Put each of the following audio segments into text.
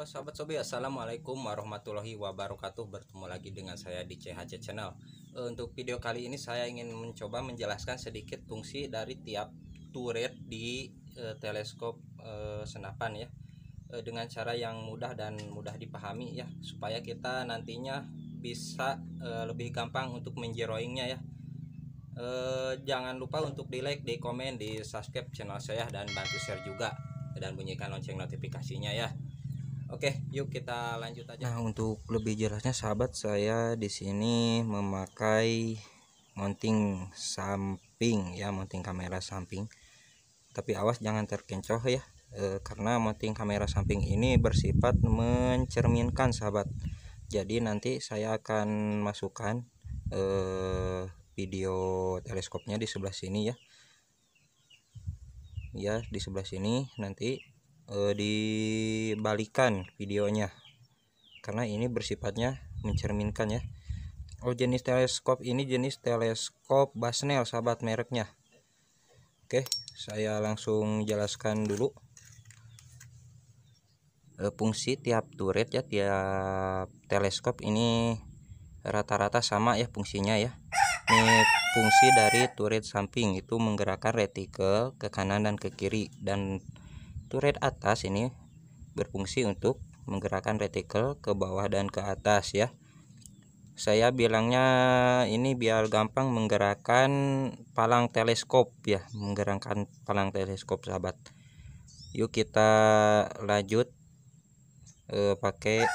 Halo sahabat sobi assalamualaikum warahmatullahi wabarakatuh bertemu lagi dengan saya di CHC channel eh, untuk video kali ini saya ingin mencoba menjelaskan sedikit fungsi dari tiap turret di e, teleskop e, senapan ya e, dengan cara yang mudah dan mudah dipahami ya supaya kita nantinya bisa e, lebih gampang untuk menjeroingnya ya e, jangan lupa untuk di like di komen di subscribe channel saya dan bantu share juga dan bunyikan lonceng notifikasinya ya Oke, yuk kita lanjut aja. Nah, untuk lebih jelasnya sahabat, saya di sini memakai mounting samping ya, mounting kamera samping. Tapi awas jangan terkencoh ya, e, karena mounting kamera samping ini bersifat mencerminkan sahabat. Jadi nanti saya akan masukkan e, video teleskopnya di sebelah sini ya. Ya, di sebelah sini nanti e, dibalikan videonya karena ini bersifatnya mencerminkan ya Oh jenis teleskop ini jenis teleskop Basnel sahabat mereknya Oke saya langsung jelaskan dulu e, fungsi tiap turret ya tiap teleskop ini rata-rata sama ya fungsinya ya ini fungsi dari turret samping itu menggerakkan retikel ke kanan dan ke kiri dan Turret atas ini berfungsi untuk menggerakkan retikel ke bawah dan ke atas ya. Saya bilangnya ini biar gampang menggerakkan palang teleskop ya, menggerakkan palang teleskop sahabat. Yuk kita lanjut eh, pakai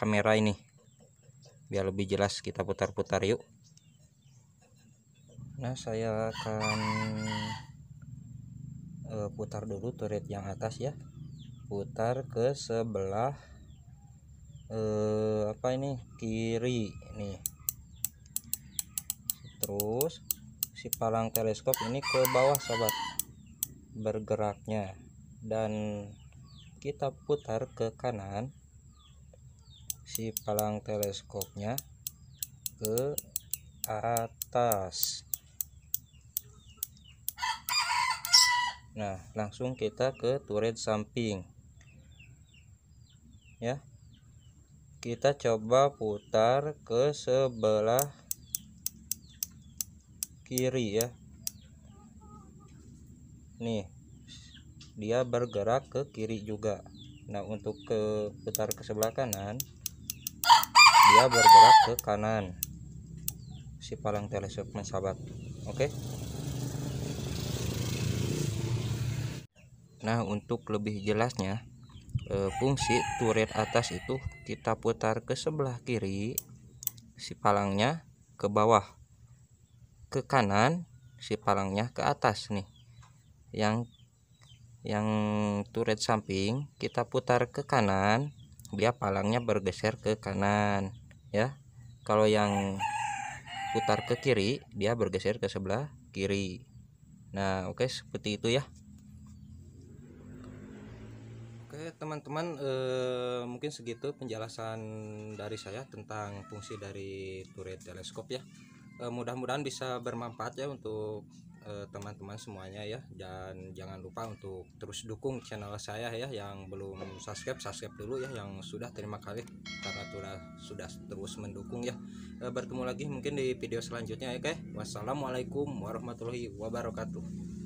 kamera ini biar lebih jelas kita putar-putar yuk nah saya akan Eh, putar dulu turret yang atas ya putar ke sebelah eh, apa ini kiri nih terus si palang teleskop ini ke bawah sobat bergeraknya dan kita putar ke kanan si palang teleskopnya ke atas Nah, langsung kita ke turret samping. Ya. Kita coba putar ke sebelah kiri ya. Nih. Dia bergerak ke kiri juga. Nah, untuk ke putar ke sebelah kanan dia bergerak ke kanan si palang teleskop sahabat oke okay? Nah, untuk lebih jelasnya, eh, fungsi turret atas itu kita putar ke sebelah kiri si palangnya ke bawah. Ke kanan si palangnya ke atas nih. Yang yang turret samping kita putar ke kanan, dia palangnya bergeser ke kanan, ya. Kalau yang putar ke kiri, dia bergeser ke sebelah kiri. Nah, oke okay, seperti itu ya teman-teman eh, mungkin segitu penjelasan dari saya tentang fungsi dari turret teleskop ya eh, mudah-mudahan bisa bermanfaat ya untuk eh, teman-teman semuanya ya dan jangan lupa untuk terus dukung channel saya ya yang belum subscribe subscribe dulu ya yang sudah terima kasih karena sudah sudah terus mendukung ya eh, bertemu lagi mungkin di video selanjutnya ya okay? wassalamualaikum warahmatullahi wabarakatuh